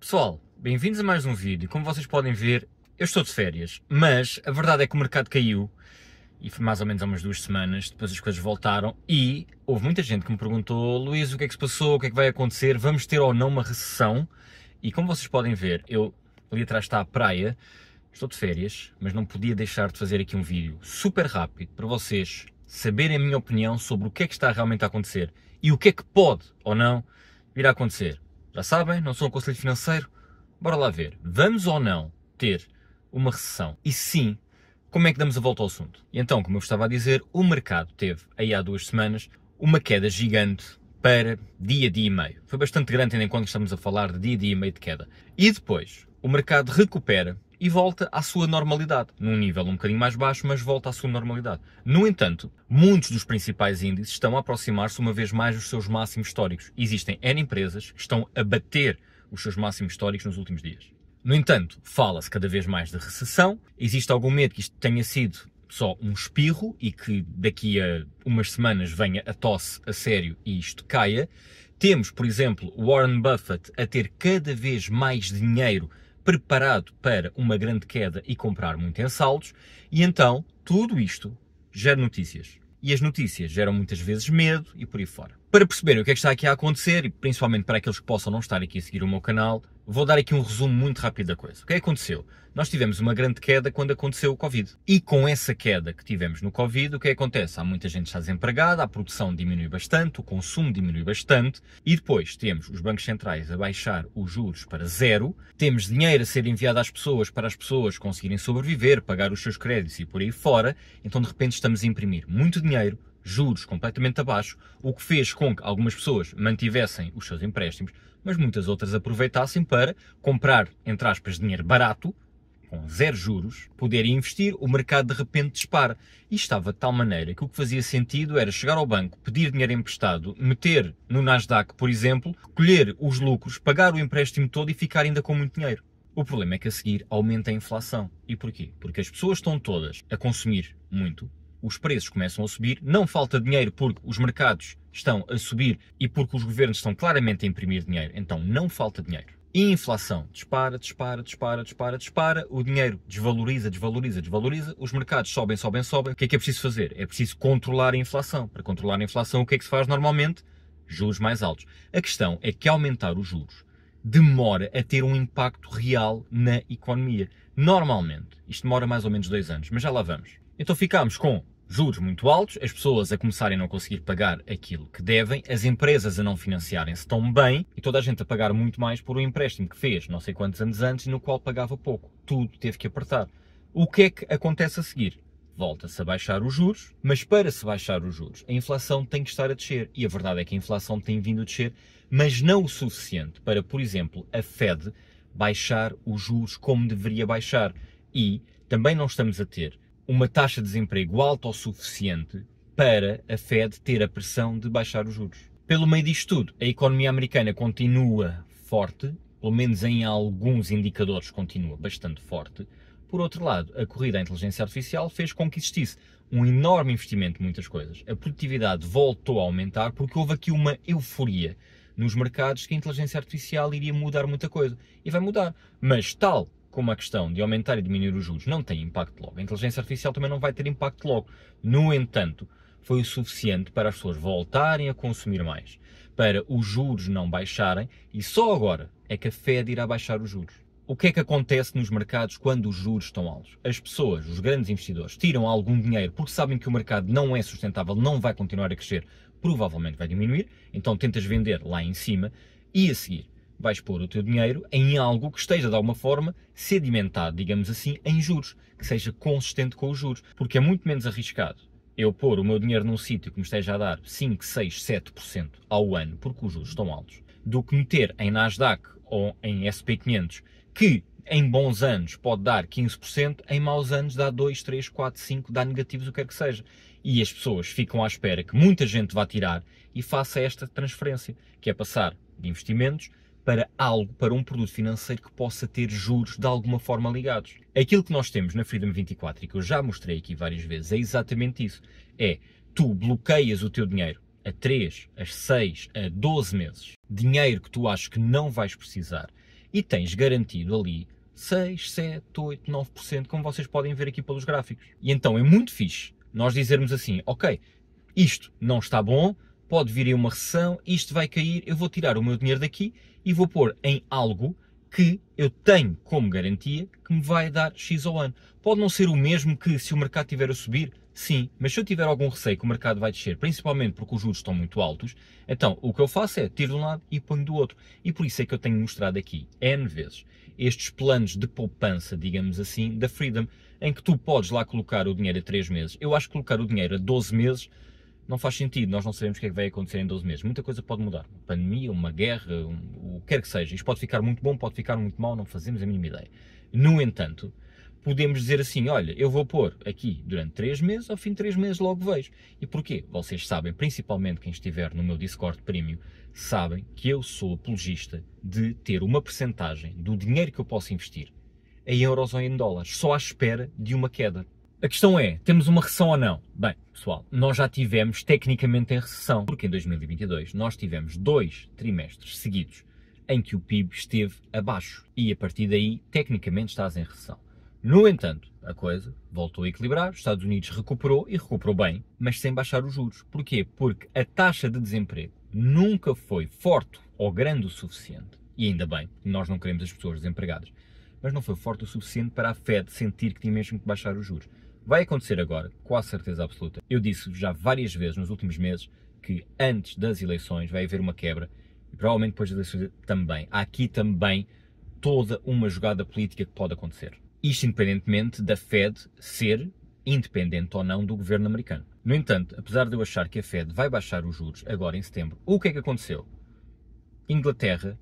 Pessoal, bem-vindos a mais um vídeo. Como vocês podem ver, eu estou de férias, mas a verdade é que o mercado caiu e foi mais ou menos há umas duas semanas, depois as coisas voltaram e houve muita gente que me perguntou Luís, o que é que se passou, o que é que vai acontecer, vamos ter ou não uma recessão? E como vocês podem ver, eu ali atrás está a praia, estou de férias, mas não podia deixar de fazer aqui um vídeo super rápido para vocês saberem a minha opinião sobre o que é que está realmente a acontecer e o que é que pode ou não vir a acontecer. Já sabem, não sou um conselho financeiro. Bora lá ver. Vamos ou não ter uma recessão? E sim, como é que damos a volta ao assunto? E então, como eu estava a dizer, o mercado teve, aí há duas semanas, uma queda gigante para dia, dia e meio. Foi bastante grande, tendo em conta que estamos a falar de dia, dia e meio de queda. E depois, o mercado recupera e volta à sua normalidade, num nível um bocadinho mais baixo, mas volta à sua normalidade. No entanto, muitos dos principais índices estão a aproximar-se uma vez mais dos seus máximos históricos. Existem N empresas que estão a bater os seus máximos históricos nos últimos dias. No entanto, fala-se cada vez mais de recessão, existe algum medo que isto tenha sido só um espirro e que daqui a umas semanas venha a tosse a sério e isto caia. Temos, por exemplo, Warren Buffett a ter cada vez mais dinheiro preparado para uma grande queda e comprar muito em saldos, e então tudo isto gera notícias. E as notícias geram muitas vezes medo e por aí fora. Para perceberem o que é que está aqui a acontecer, e principalmente para aqueles que possam não estar aqui a seguir o meu canal, Vou dar aqui um resumo muito rápido da coisa. O é que aconteceu? Nós tivemos uma grande queda quando aconteceu o Covid. E com essa queda que tivemos no Covid, o é que acontece? Há muita gente que está desempregada, a produção diminui bastante, o consumo diminui bastante, e depois temos os bancos centrais a baixar os juros para zero, temos dinheiro a ser enviado às pessoas para as pessoas conseguirem sobreviver, pagar os seus créditos e por aí fora, então de repente estamos a imprimir muito dinheiro, juros completamente abaixo, o que fez com que algumas pessoas mantivessem os seus empréstimos, mas muitas outras aproveitassem para comprar, entre aspas, dinheiro barato, com zero juros, poder investir, o mercado de repente dispara. E estava de tal maneira que o que fazia sentido era chegar ao banco, pedir dinheiro emprestado, meter no Nasdaq, por exemplo, colher os lucros, pagar o empréstimo todo e ficar ainda com muito dinheiro. O problema é que a seguir aumenta a inflação. E porquê? Porque as pessoas estão todas a consumir muito, os preços começam a subir, não falta dinheiro porque os mercados estão a subir e porque os governos estão claramente a imprimir dinheiro, então não falta dinheiro. E inflação dispara, dispara, dispara, dispara, dispara, o dinheiro desvaloriza, desvaloriza, desvaloriza, os mercados sobem, sobem, sobem. O que é que é preciso fazer? É preciso controlar a inflação. Para controlar a inflação, o que é que se faz normalmente? Juros mais altos. A questão é que aumentar os juros demora a ter um impacto real na economia. Normalmente, isto demora mais ou menos dois anos, mas já lá vamos. Então ficámos com juros muito altos, as pessoas a começarem a não conseguir pagar aquilo que devem, as empresas a não financiarem-se tão bem e toda a gente a pagar muito mais por um empréstimo que fez não sei quantos anos antes no qual pagava pouco. Tudo teve que apertar. O que é que acontece a seguir? Volta-se a baixar os juros, mas para se baixar os juros, a inflação tem que estar a descer. E a verdade é que a inflação tem vindo a descer, mas não o suficiente para, por exemplo, a Fed baixar os juros como deveria baixar. E também não estamos a ter uma taxa de desemprego alta o suficiente para a Fed ter a pressão de baixar os juros. Pelo meio disto tudo, a economia americana continua forte, pelo menos em alguns indicadores continua bastante forte. Por outro lado, a corrida à inteligência artificial fez com que existisse um enorme investimento em muitas coisas. A produtividade voltou a aumentar porque houve aqui uma euforia nos mercados que a inteligência artificial iria mudar muita coisa. E vai mudar. Mas tal como a questão de aumentar e diminuir os juros não tem impacto logo, a inteligência artificial também não vai ter impacto logo. No entanto, foi o suficiente para as pessoas voltarem a consumir mais, para os juros não baixarem e só agora é que a Fed irá baixar os juros. O que é que acontece nos mercados quando os juros estão altos? As pessoas, os grandes investidores, tiram algum dinheiro porque sabem que o mercado não é sustentável, não vai continuar a crescer, provavelmente vai diminuir, então tentas vender lá em cima e a seguir vais pôr o teu dinheiro em algo que esteja de alguma forma sedimentado, digamos assim, em juros, que seja consistente com os juros, porque é muito menos arriscado eu pôr o meu dinheiro num sítio que me esteja a dar 5, 6, 7% ao ano, porque os juros estão altos, do que meter em Nasdaq ou em SP500, que em bons anos pode dar 15%, em maus anos dá 2, 3, 4, 5, dá negativos, o que quer que seja. E as pessoas ficam à espera que muita gente vá tirar e faça esta transferência, que é passar de investimentos para algo, para um produto financeiro que possa ter juros de alguma forma ligados. Aquilo que nós temos na Freedom 24 e que eu já mostrei aqui várias vezes é exatamente isso. É, tu bloqueias o teu dinheiro a 3, a 6, a 12 meses, dinheiro que tu achas que não vais precisar e tens garantido ali 6, 7, 8, 9%, como vocês podem ver aqui pelos gráficos. E então é muito fixe nós dizermos assim, ok, isto não está bom, pode vir aí uma recessão, isto vai cair, eu vou tirar o meu dinheiro daqui e vou pôr em algo que eu tenho como garantia que me vai dar X ao ano. Pode não ser o mesmo que se o mercado tiver a subir, sim, mas se eu tiver algum receio que o mercado vai descer, principalmente porque os juros estão muito altos, então o que eu faço é tiro de um lado e ponho do outro. E por isso é que eu tenho mostrado aqui N vezes estes planos de poupança, digamos assim, da Freedom, em que tu podes lá colocar o dinheiro a 3 meses. Eu acho que colocar o dinheiro a 12 meses não faz sentido, nós não sabemos o que é que vai acontecer em 12 meses. Muita coisa pode mudar. Uma pandemia, uma guerra, um, o que quer que seja. Isto pode ficar muito bom, pode ficar muito mal, não fazemos a mínima ideia. No entanto, podemos dizer assim: olha, eu vou pôr aqui durante 3 meses, ao fim de 3 meses logo vejo. E porquê? Vocês sabem, principalmente quem estiver no meu Discord Premium, sabem que eu sou apologista de ter uma percentagem do dinheiro que eu posso investir em euros ou em dólares, só à espera de uma queda. A questão é, temos uma recessão ou não? Bem, pessoal, nós já tivemos tecnicamente em recessão, porque em 2022 nós tivemos dois trimestres seguidos em que o PIB esteve abaixo e a partir daí tecnicamente estás em recessão. No entanto, a coisa voltou a equilibrar, os Estados Unidos recuperou e recuperou bem, mas sem baixar os juros. Porquê? Porque a taxa de desemprego nunca foi forte ou grande o suficiente, e ainda bem, nós não queremos as pessoas desempregadas, mas não foi forte o suficiente para a Fed sentir que tinha mesmo que baixar os juros. Vai acontecer agora, com a certeza absoluta. Eu disse já várias vezes nos últimos meses que antes das eleições vai haver uma quebra e provavelmente depois das eleições também. Há aqui também toda uma jogada política que pode acontecer. Isto independentemente da Fed ser independente ou não do governo americano. No entanto, apesar de eu achar que a Fed vai baixar os juros agora em setembro, o que é que aconteceu? Inglaterra,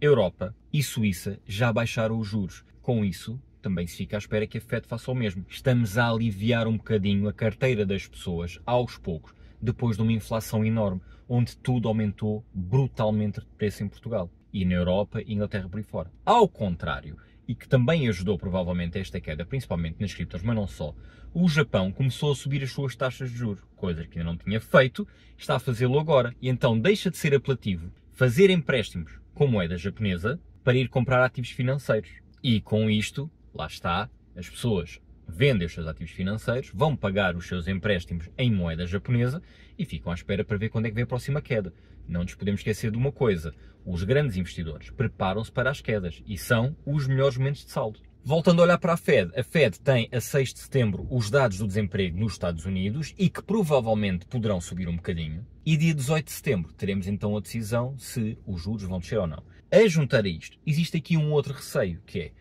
Europa e Suíça já baixaram os juros. Com isso, também se fica à espera que a FED faça o mesmo. Estamos a aliviar um bocadinho a carteira das pessoas, aos poucos, depois de uma inflação enorme, onde tudo aumentou brutalmente de preço em Portugal e na Europa e Inglaterra por aí fora. Ao contrário, e que também ajudou provavelmente esta queda, principalmente nas criptos, mas não só, o Japão começou a subir as suas taxas de juros, coisa que ainda não tinha feito, está a fazê-lo agora. E então deixa de ser apelativo fazer empréstimos com moeda japonesa para ir comprar ativos financeiros. E com isto, lá está, as pessoas vendem os seus ativos financeiros, vão pagar os seus empréstimos em moeda japonesa e ficam à espera para ver quando é que vem a próxima queda. Não nos podemos esquecer de uma coisa: os grandes investidores preparam-se para as quedas e são os melhores momentos de saldo. Voltando a olhar para a Fed, a Fed tem a 6 de setembro os dados do desemprego nos Estados Unidos e que provavelmente poderão subir um bocadinho. E dia 18 de setembro teremos então a decisão se os juros vão descer ou não. A juntar a isto, existe aqui um outro receio que é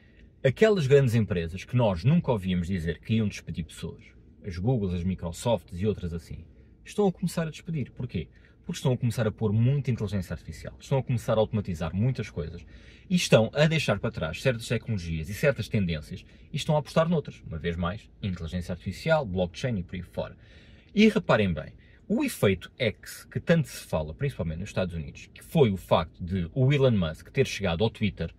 aquelas grandes empresas que nós nunca ouvíamos dizer que iam despedir pessoas, as Google, as Microsofts e outras assim, estão a começar a despedir. Porquê? Porque estão a começar a pôr muita inteligência artificial, estão a começar a automatizar muitas coisas e estão a deixar para trás certas tecnologias e certas tendências e estão a apostar noutras, uma vez mais, inteligência artificial, blockchain e por aí fora. E reparem bem, o efeito X, que tanto se fala, principalmente nos Estados Unidos, que foi o facto de o Elon Musk ter chegado ao Twitter,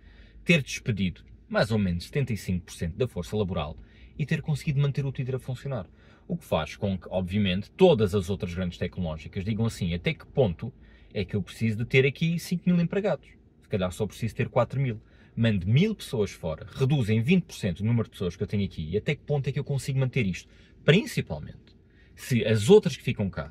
ter despedido mais ou menos 75% da força laboral e ter conseguido manter o Twitter a funcionar. O que faz com que, obviamente, todas as outras grandes tecnológicas digam assim: até que ponto é que eu preciso de ter aqui 5 mil empregados? Se calhar só preciso ter 4 mil. Mando mil pessoas fora, reduzem 20% o número de pessoas que eu tenho aqui e até que ponto é que eu consigo manter isto? Principalmente se as outras que ficam cá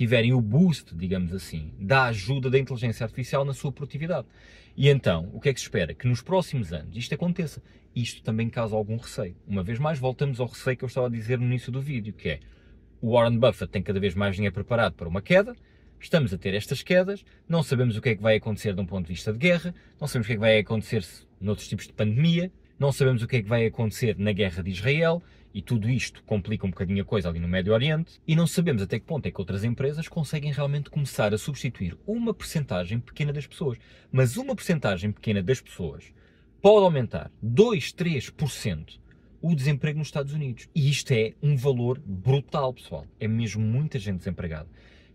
tiverem o boost, digamos assim, da ajuda da inteligência artificial na sua produtividade. E então, o que é que se espera? Que nos próximos anos isto aconteça. Isto também causa algum receio. Uma vez mais, voltamos ao receio que eu estava a dizer no início do vídeo, que é o Warren Buffett tem cada vez mais dinheiro preparado para uma queda, estamos a ter estas quedas, não sabemos o que é que vai acontecer de um ponto de vista de guerra, não sabemos o que é que vai acontecer noutros tipos de pandemia, não sabemos o que é que vai acontecer na guerra de Israel, e tudo isto complica um bocadinho a coisa ali no Médio Oriente e não sabemos até que ponto é que outras empresas conseguem realmente começar a substituir uma porcentagem pequena das pessoas. Mas uma porcentagem pequena das pessoas pode aumentar 2, 3% o desemprego nos Estados Unidos. E isto é um valor brutal, pessoal. É mesmo muita gente desempregada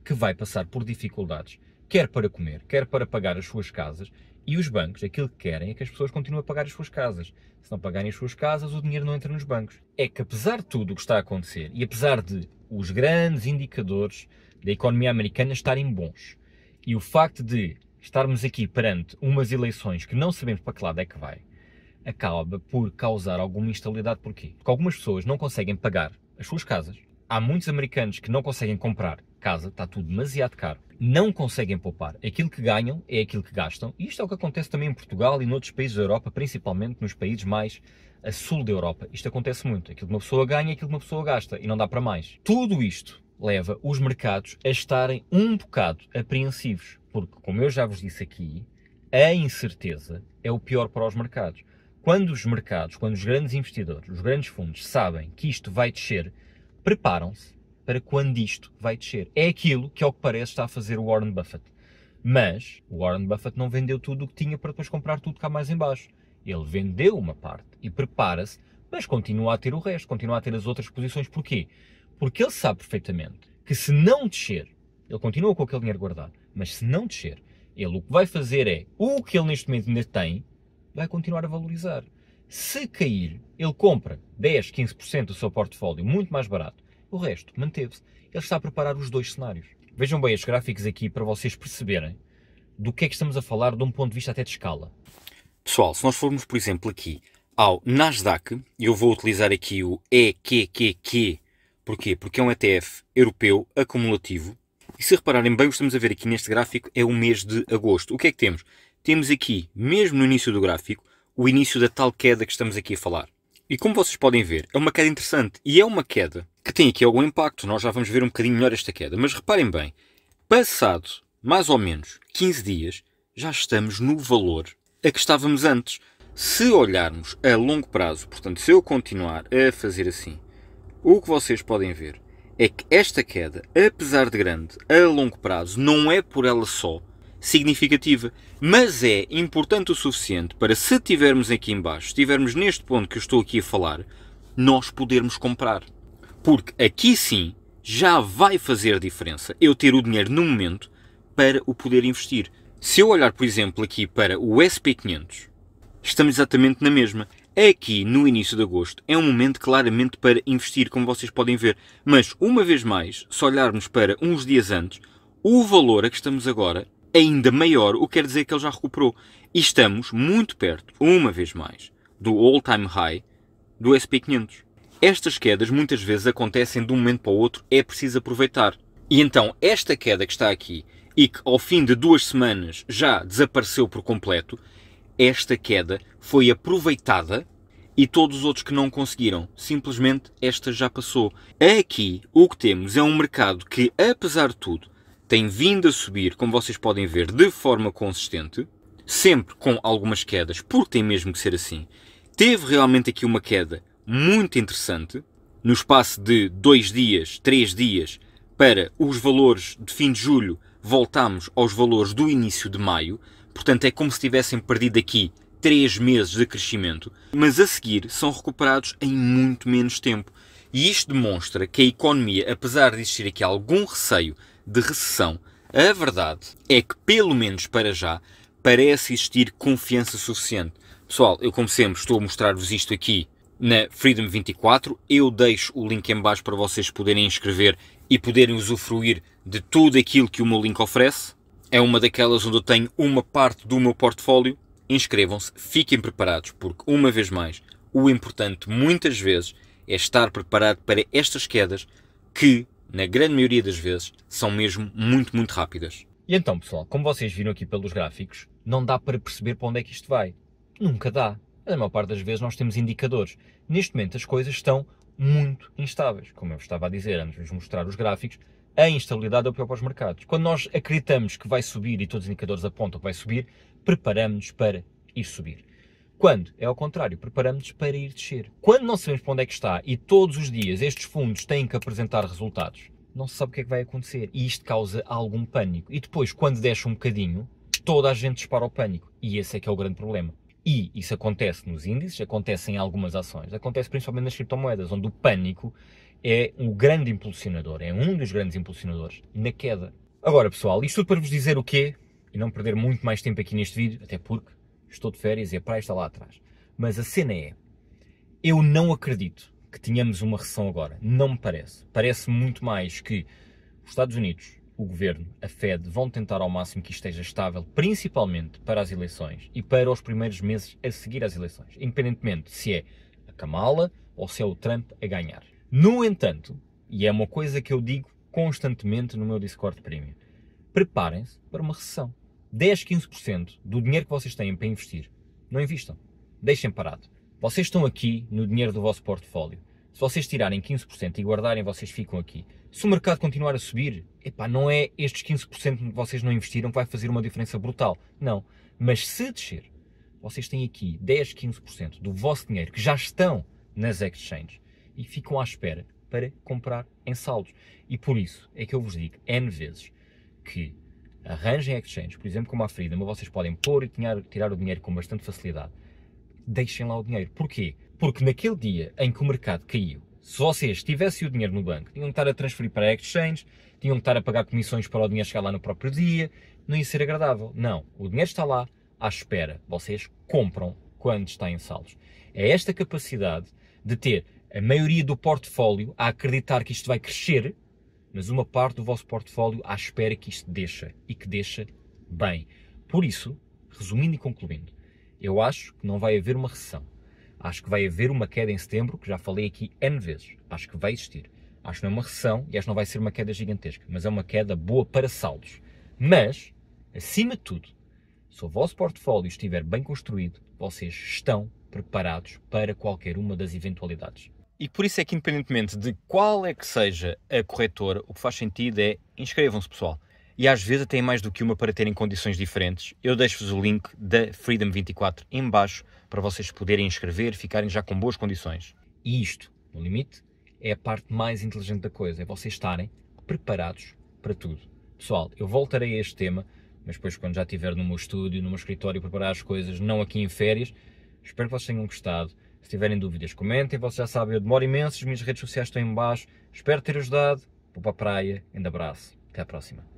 que vai passar por dificuldades, quer para comer, quer para pagar as suas casas e os bancos, aquilo que querem é que as pessoas continuem a pagar as suas casas. Se não pagarem as suas casas, o dinheiro não entra nos bancos. É que apesar de tudo o que está a acontecer, e apesar de os grandes indicadores da economia americana estarem bons, e o facto de estarmos aqui perante umas eleições que não sabemos para que lado é que vai, acaba por causar alguma instabilidade. Porquê? Porque algumas pessoas não conseguem pagar as suas casas. Há muitos americanos que não conseguem comprar casa, está tudo demasiado caro não conseguem poupar. Aquilo que ganham é aquilo que gastam. E isto é o que acontece também em Portugal e noutros países da Europa, principalmente nos países mais a sul da Europa. Isto acontece muito. Aquilo que uma pessoa ganha, é aquilo que uma pessoa gasta e não dá para mais. Tudo isto leva os mercados a estarem um bocado apreensivos, porque, como eu já vos disse aqui, a incerteza é o pior para os mercados. Quando os mercados, quando os grandes investidores, os grandes fundos sabem que isto vai descer, preparam-se para quando isto vai descer. É aquilo que, ao que parece, está a fazer o Warren Buffett. Mas o Warren Buffett não vendeu tudo o que tinha para depois comprar tudo cá mais em baixo. Ele vendeu uma parte e prepara-se, mas continua a ter o resto, continua a ter as outras posições. Porquê? Porque ele sabe perfeitamente que se não descer, ele continua com aquele dinheiro guardado, mas se não descer, ele o que vai fazer é, o que ele neste momento ainda tem, vai continuar a valorizar. Se cair, ele compra 10, 15% do seu portfólio muito mais barato o resto manteve-se. Ele está a preparar os dois cenários. Vejam bem os gráficos aqui para vocês perceberem do que é que estamos a falar de um ponto de vista até de escala. Pessoal, se nós formos, por exemplo, aqui ao Nasdaq, eu vou utilizar aqui o EQQQ. Porquê? Porque é um ETF europeu acumulativo. E se repararem bem, o que estamos a ver aqui neste gráfico é o mês de agosto. O que é que temos? Temos aqui, mesmo no início do gráfico, o início da tal queda que estamos aqui a falar. E como vocês podem ver, é uma queda interessante. E é uma queda que tem aqui algum impacto. Nós já vamos ver um bocadinho melhor esta queda. Mas reparem bem, passado mais ou menos 15 dias, já estamos no valor a que estávamos antes. Se olharmos a longo prazo, portanto, se eu continuar a fazer assim, o que vocês podem ver é que esta queda, apesar de grande, a longo prazo, não é por ela só significativa, mas é importante o suficiente para se tivermos aqui embaixo, estivermos neste ponto que eu estou aqui a falar, nós podermos comprar. Porque aqui sim já vai fazer diferença eu ter o dinheiro no momento para o poder investir. Se eu olhar, por exemplo, aqui para o SP500, estamos exatamente na mesma. Aqui, no início de agosto, é um momento claramente para investir, como vocês podem ver. Mas, uma vez mais, se olharmos para uns dias antes, o valor a que estamos agora é ainda maior, o que quer dizer que ele já recuperou. E estamos muito perto, uma vez mais, do all-time high do SP500. Estas quedas muitas vezes acontecem de um momento para o outro, é preciso aproveitar. E então, esta queda que está aqui e que ao fim de duas semanas já desapareceu por completo, esta queda foi aproveitada e todos os outros que não conseguiram. Simplesmente esta já passou. Aqui o que temos é um mercado que, apesar de tudo, tem vindo a subir, como vocês podem ver, de forma consistente, sempre com algumas quedas, porque tem mesmo que ser assim. Teve realmente aqui uma queda muito interessante, no espaço de dois dias, três dias, para os valores de fim de julho, voltamos aos valores do início de maio, portanto é como se tivessem perdido aqui três meses de crescimento, mas a seguir são recuperados em muito menos tempo. E isto demonstra que a economia, apesar de existir aqui algum receio de recessão, a verdade é que, pelo menos para já, parece existir confiança suficiente. Pessoal, eu como sempre estou a mostrar-vos isto aqui na Freedom 24. Eu deixo o link em baixo para vocês poderem inscrever e poderem usufruir de tudo aquilo que o meu link oferece. É uma daquelas onde eu tenho uma parte do meu portfólio. Inscrevam-se, fiquem preparados, porque uma vez mais, o importante muitas vezes é estar preparado para estas quedas que, na grande maioria das vezes, são mesmo muito, muito rápidas. E então, pessoal, como vocês viram aqui pelos gráficos, não dá para perceber para onde é que isto vai. Nunca dá mas a maior parte das vezes nós temos indicadores. Neste momento as coisas estão muito instáveis. Como eu estava a dizer, antes de vos mostrar os gráficos, a instabilidade é o pior para os mercados. Quando nós acreditamos que vai subir e todos os indicadores apontam que vai subir, preparamos-nos para ir subir. Quando é ao contrário, preparamos-nos para ir descer. Quando não sabemos para onde é que está e todos os dias estes fundos têm que apresentar resultados, não se sabe o que é que vai acontecer e isto causa algum pânico. E depois, quando desce um bocadinho, toda a gente dispara o pânico. E esse é que é o grande problema. E isso acontece nos índices, acontece em algumas ações, acontece principalmente nas criptomoedas, onde o pânico é o grande impulsionador, é um dos grandes impulsionadores na queda. Agora, pessoal, isto tudo para vos dizer o quê? E não perder muito mais tempo aqui neste vídeo, até porque estou de férias e é a praia está lá atrás. Mas a cena é, eu não acredito que tenhamos uma recessão agora. Não me parece. Parece muito mais que os Estados Unidos, o governo, a Fed, vão tentar ao máximo que esteja estável, principalmente para as eleições e para os primeiros meses a seguir às eleições, independentemente se é a Kamala ou se é o Trump a ganhar. No entanto, e é uma coisa que eu digo constantemente no meu Discord Premium, preparem-se para uma recessão. 10, 15% do dinheiro que vocês têm para investir, não investam. Deixem parado. Vocês estão aqui no dinheiro do vosso portfólio se vocês tirarem 15% e guardarem, vocês ficam aqui. Se o mercado continuar a subir, epá, não é estes 15% que vocês não investiram que vai fazer uma diferença brutal. Não. Mas se descer, vocês têm aqui 10, 15% do vosso dinheiro que já estão nas exchanges e ficam à espera para comprar em saldos. E por isso é que eu vos digo N vezes que arranjem exchanges, por exemplo, como a Frida, mas vocês podem pôr e tirar o dinheiro com bastante facilidade. Deixem lá o dinheiro. Porquê? Porque naquele dia em que o mercado caiu, se vocês tivessem o dinheiro no banco, tinham que estar a transferir para a exchange, tinham que estar a pagar comissões para o dinheiro chegar lá no próprio dia, não ia ser agradável. Não, o dinheiro está lá à espera. Vocês compram quando está em saldos. É esta capacidade de ter a maioria do portfólio a acreditar que isto vai crescer, mas uma parte do vosso portfólio à espera que isto deixa e que deixa bem. Por isso, resumindo e concluindo, eu acho que não vai haver uma recessão. Acho que vai haver uma queda em setembro, que já falei aqui N vezes. Acho que vai existir. Acho que não é uma recessão e acho que não vai ser uma queda gigantesca, mas é uma queda boa para saldos. Mas, acima de tudo, se o vosso portfólio estiver bem construído, vocês estão preparados para qualquer uma das eventualidades. E por isso é que, independentemente de qual é que seja a corretora, o que faz sentido é inscrevam-se, pessoal e às vezes até mais do que uma para terem condições diferentes. Eu deixo-vos o link da Freedom 24 em baixo para vocês poderem inscrever, ficarem já com boas condições. E isto, no limite, é a parte mais inteligente da coisa, é vocês estarem preparados para tudo. Pessoal, eu voltarei a este tema, mas depois quando já estiver no meu estúdio, no meu escritório, preparar as coisas, não aqui em férias. Espero que vocês tenham gostado. Se tiverem dúvidas, comentem. Vocês já sabem, eu demoro imenso, as minhas redes sociais estão embaixo. Espero ter ajudado. Vou para a praia. Ainda abraço. Até à próxima.